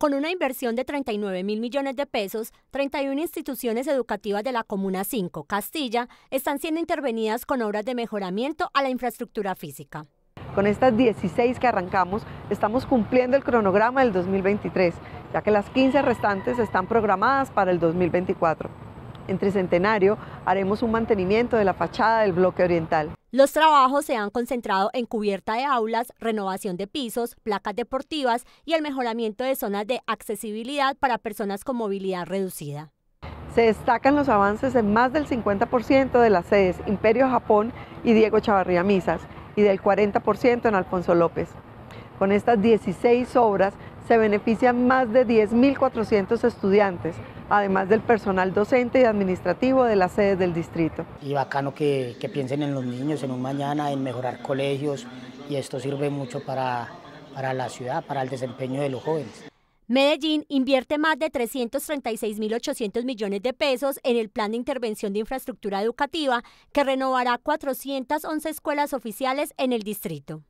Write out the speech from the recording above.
Con una inversión de 39 mil millones de pesos, 31 instituciones educativas de la Comuna 5, Castilla, están siendo intervenidas con obras de mejoramiento a la infraestructura física. Con estas 16 que arrancamos, estamos cumpliendo el cronograma del 2023, ya que las 15 restantes están programadas para el 2024. En Tricentenario haremos un mantenimiento de la fachada del bloque oriental. Los trabajos se han concentrado en cubierta de aulas, renovación de pisos, placas deportivas y el mejoramiento de zonas de accesibilidad para personas con movilidad reducida. Se destacan los avances en más del 50% de las sedes Imperio Japón y Diego Chavarría Misas y del 40% en Alfonso López. Con estas 16 obras se benefician más de 10.400 estudiantes, además del personal docente y administrativo de las sedes del distrito. Y bacano que, piensen en los niños, en un mañana, en mejorar colegios, y esto sirve mucho para, para la ciudad, para el desempeño de los jóvenes. Medellín invierte más de 336.800 millones de pesos en el Plan de Intervención de Infraestructura Educativa, que renovará 411 escuelas oficiales en el distrito.